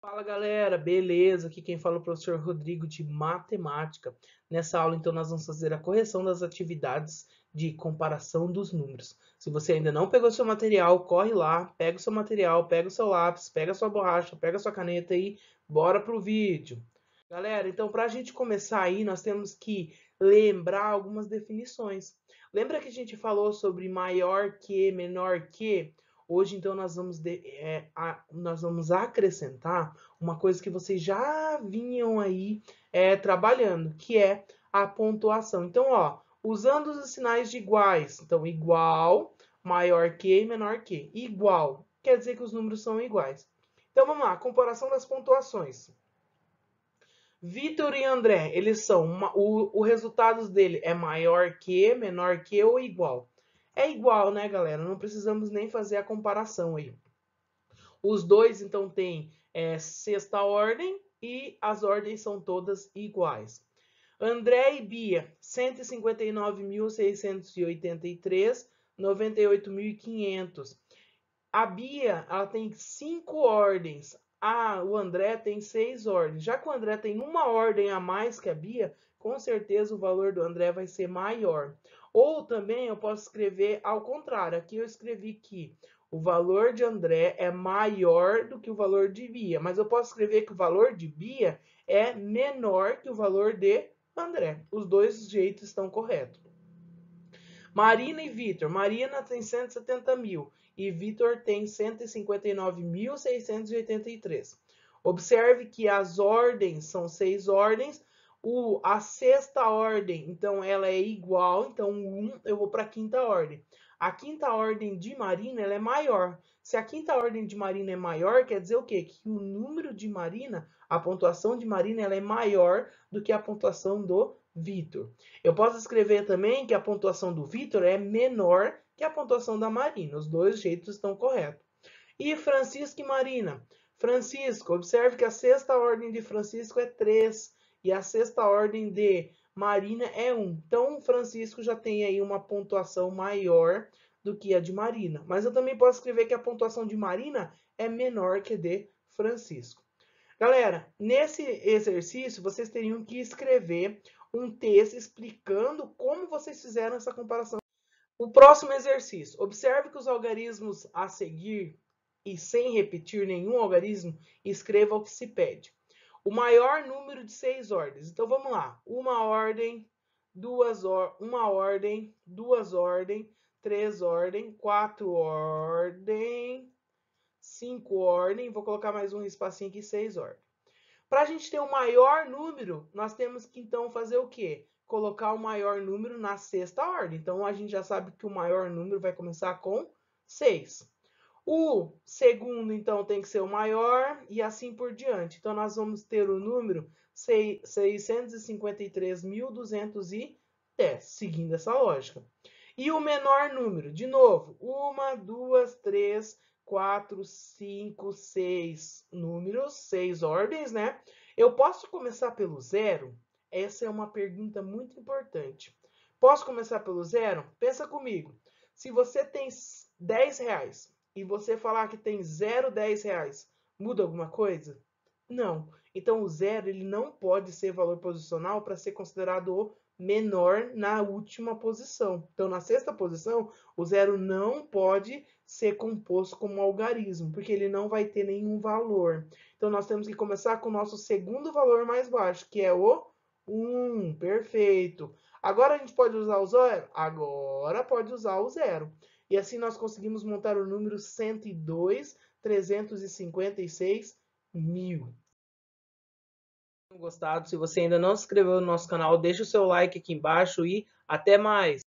Fala galera, beleza? Aqui quem fala é o professor Rodrigo de Matemática. Nessa aula, então, nós vamos fazer a correção das atividades de comparação dos números. Se você ainda não pegou seu material, corre lá, pega o seu material, pega o seu lápis, pega a sua borracha, pega a sua caneta e bora pro vídeo. Galera, então, para a gente começar aí, nós temos que lembrar algumas definições. Lembra que a gente falou sobre maior que, menor que? Hoje, então, nós vamos, de, é, a, nós vamos acrescentar uma coisa que vocês já vinham aí é, trabalhando, que é a pontuação. Então, ó, usando os sinais de iguais, então, igual, maior que menor que. Igual, quer dizer que os números são iguais. Então, vamos lá, comparação das pontuações. Vitor e André, eles são. Uma, o, o resultado dele é maior que, menor que ou igual. É igual, né, galera? Não precisamos nem fazer a comparação aí. Os dois, então, têm é, sexta ordem e as ordens são todas iguais. André e Bia, 159.683, 98.500. A Bia, ela tem cinco ordens ah, o André tem seis ordens. Já que o André tem uma ordem a mais que a Bia, com certeza o valor do André vai ser maior. Ou também eu posso escrever ao contrário. Aqui eu escrevi que o valor de André é maior do que o valor de Bia, mas eu posso escrever que o valor de Bia é menor que o valor de André. Os dois jeitos estão corretos. Marina e Vitor. Marina tem 170 mil e Vitor tem 159.683. Observe que as ordens são seis ordens. O, a sexta ordem, então, ela é igual. Então, um, eu vou para a quinta ordem. A quinta ordem de Marina ela é maior. Se a quinta ordem de Marina é maior, quer dizer o quê? Que o número de Marina, a pontuação de Marina, ela é maior do que a pontuação do Vitor. Eu posso escrever também que a pontuação do Vitor é menor que a pontuação da Marina. Os dois jeitos estão corretos. E Francisco e Marina. Francisco, observe que a sexta ordem de Francisco é 3 e a sexta ordem de Marina é 1. Então, Francisco já tem aí uma pontuação maior do que a de Marina. Mas eu também posso escrever que a pontuação de Marina é menor que a de Francisco. Galera, nesse exercício, vocês teriam que escrever um texto explicando como vocês fizeram essa comparação. O próximo exercício. Observe que os algarismos a seguir e sem repetir nenhum algarismo, escreva o que se pede. O maior número de seis ordens. Então vamos lá. Uma ordem, duas or uma ordem, duas ordem, três ordem, quatro ordem, cinco ordem. Vou colocar mais um espacinho aqui, seis ordem. Para a gente ter o um maior número, nós temos que então fazer o quê? Colocar o maior número na sexta ordem. Então, a gente já sabe que o maior número vai começar com 6. O segundo, então, tem que ser o maior e assim por diante. Então, nós vamos ter o número 653.210, seguindo essa lógica. E o menor número, de novo, 1, 2, 3, 4, 5, 6 números, 6 ordens, né? Eu posso começar pelo zero? Essa é uma pergunta muito importante. Posso começar pelo zero? Pensa comigo. Se você tem 10 reais e você falar que tem 0, 10 reais, muda alguma coisa? Não. Então o zero ele não pode ser valor posicional para ser considerado o menor na última posição. Então, na sexta posição, o zero não pode ser composto como algarismo, porque ele não vai ter nenhum valor. Então, nós temos que começar com o nosso segundo valor mais baixo, que é o 1. Perfeito. Agora a gente pode usar o zero? Agora pode usar o zero. E assim nós conseguimos montar o número 102.356.000. mil gostado. Se você ainda não se inscreveu no nosso canal, deixa o seu like aqui embaixo e até mais!